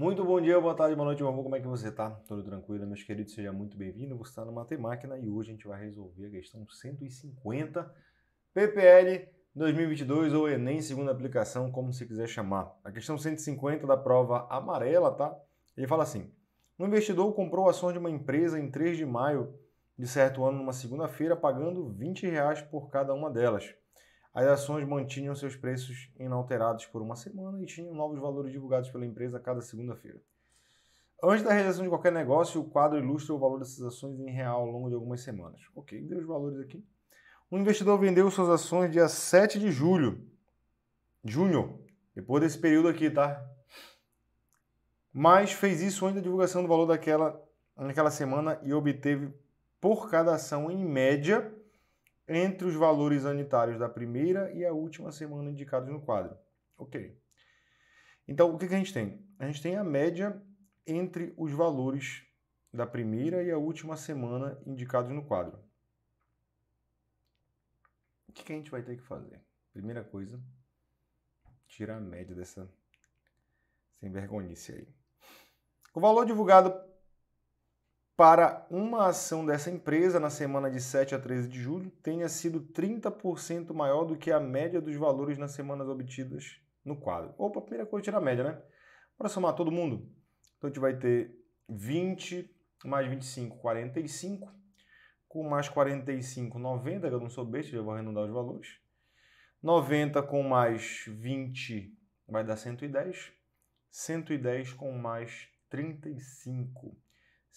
Muito bom dia, boa tarde, boa noite, meu amor. Como é que você tá? Tudo tranquilo, meus queridos? Seja muito bem-vindo. Você está no Matemáquina e hoje a gente vai resolver a questão 150 PPL 2022 ou Enem segunda aplicação, como se quiser chamar. A questão 150 da prova amarela, tá? Ele fala assim: "Um investidor comprou ações de uma empresa em 3 de maio de certo ano numa segunda-feira, pagando R$ 20 reais por cada uma delas." As ações mantinham seus preços inalterados por uma semana e tinham novos valores divulgados pela empresa a cada segunda-feira. Antes da realização de qualquer negócio, o quadro ilustra o valor dessas ações em real ao longo de algumas semanas. Ok, deu os valores aqui. Um investidor vendeu suas ações dia 7 de julho. Junho. Depois desse período aqui, tá? Mas fez isso antes da divulgação do valor daquela naquela semana e obteve por cada ação, em média, entre os valores unitários da primeira e a última semana indicados no quadro. Ok. Então, o que, que a gente tem? A gente tem a média entre os valores da primeira e a última semana indicados no quadro. O que, que a gente vai ter que fazer? Primeira coisa, tirar a média dessa sem vergonhice aí. O valor divulgado para uma ação dessa empresa na semana de 7 a 13 de julho tenha sido 30% maior do que a média dos valores nas semanas obtidas no quadro. Opa, primeira coisa, tirar a média, né? Para somar todo mundo, então a gente vai ter 20 mais 25, 45, com mais 45, 90, que eu não sou besta, já vou arredondar os valores. 90 com mais 20 vai dar 110, 110 com mais 35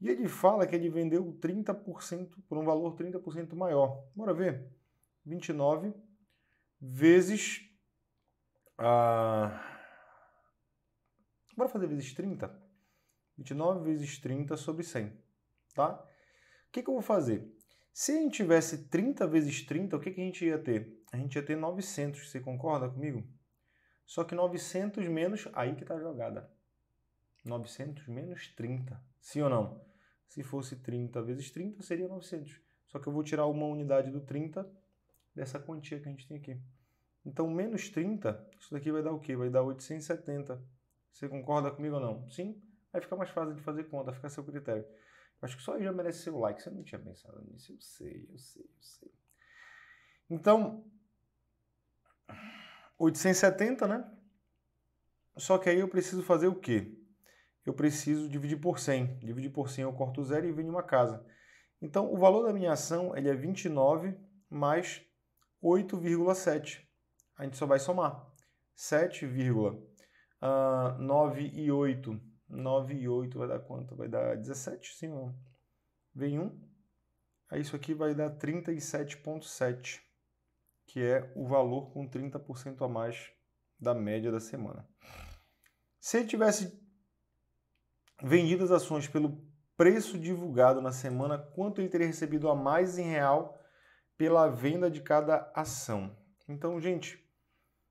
E ele fala que ele vendeu 30% por um valor 30% maior. Bora ver. 29 vezes. Ah, bora fazer vezes 30? 29 vezes 30 sobre 100. Tá? O que, que eu vou fazer? Se a gente tivesse 30 vezes 30, o que, que a gente ia ter? A gente ia ter 900, você concorda comigo? Só que 900 menos, aí que tá a jogada. 900 menos 30. Sim ou não? Se fosse 30 vezes 30, seria 900. Só que eu vou tirar uma unidade do 30 dessa quantia que a gente tem aqui. Então, menos 30, isso daqui vai dar o quê? Vai dar 870. Você concorda comigo ou não? Sim? Aí fica mais fácil de fazer conta, fica a seu critério. acho que só aí já merece seu like. Você não tinha pensado nisso. Eu sei, eu sei, eu sei. Então, 870, né? Só que aí eu preciso fazer o quê? eu preciso dividir por 100. Dividir por 100 eu corto zero e venho uma casa. Então, o valor da minha ação ele é 29 mais 8,7. A gente só vai somar. 7, uh, 9 e 8. 9 e 8 vai dar quanto? Vai dar 17? Sim, não. Vem 1. Aí isso aqui vai dar 37,7, que é o valor com 30% a mais da média da semana. Se ele tivesse vendidas ações pelo preço divulgado na semana, quanto ele teria recebido a mais em real pela venda de cada ação. Então, gente,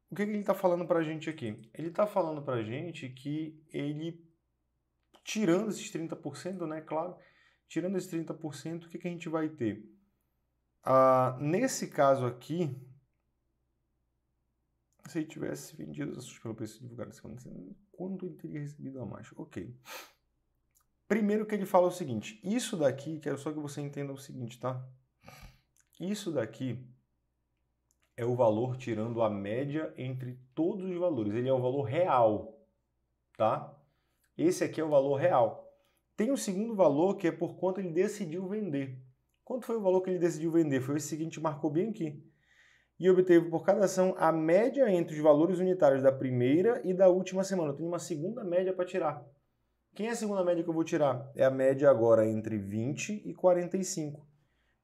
o que, que ele está falando para a gente aqui? Ele está falando para a gente que ele, tirando esses 30%, né, claro, tirando esses 30%, o que, que a gente vai ter? Ah, nesse caso aqui, se ele tivesse vendido as ações pelo preço divulgado na semana, quanto ele teria recebido a mais? Ok. Primeiro que ele fala o seguinte: isso daqui, quero é só que você entenda o seguinte, tá? Isso daqui é o valor tirando a média entre todos os valores. Ele é o valor real, tá? Esse aqui é o valor real. Tem o um segundo valor que é por quanto ele decidiu vender. Quanto foi o valor que ele decidiu vender? Foi o seguinte, marcou bem aqui. E obteve por cada ação a média entre os valores unitários da primeira e da última semana. Eu tenho uma segunda média para tirar. Quem é a segunda média que eu vou tirar? É a média agora entre 20 e 45.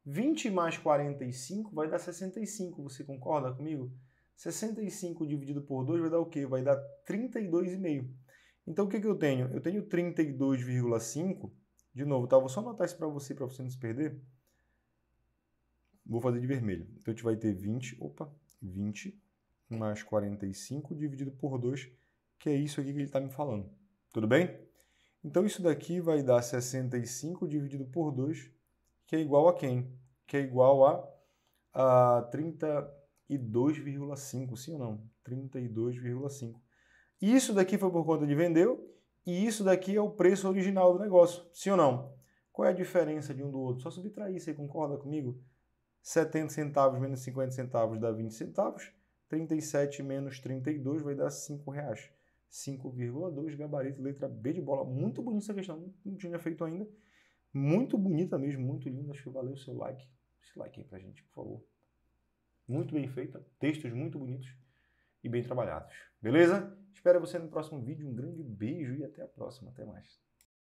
20 mais 45 vai dar 65, você concorda comigo? 65 dividido por 2 vai dar o quê? Vai dar 32,5. Então o que, que eu tenho? Eu tenho 32,5. De novo, tá? Vou só anotar isso para você, para você não se perder. Vou fazer de vermelho. Então a gente vai ter 20, opa, 20 mais 45 dividido por 2, que é isso aqui que ele está me falando. Tudo bem? Então isso daqui vai dar 65 dividido por 2, que é igual a quem? Que é igual a, a 32,5, sim ou não? 32,5. Isso daqui foi por conta de vendeu e isso daqui é o preço original do negócio, sim ou não? Qual é a diferença de um do outro? Só subtrair, você concorda comigo? 70 centavos menos 50 centavos dá 20 centavos, 37 menos 32 vai dar 5 reais. 5,2 gabarito, letra B de bola. Muito bonita essa questão, não tinha feito ainda. Muito bonita mesmo, muito linda. Acho que valeu o seu like. Esse like aí pra gente, por favor. Muito bem feita, textos muito bonitos e bem trabalhados. Beleza? Espero você no próximo vídeo. Um grande beijo e até a próxima. Até mais.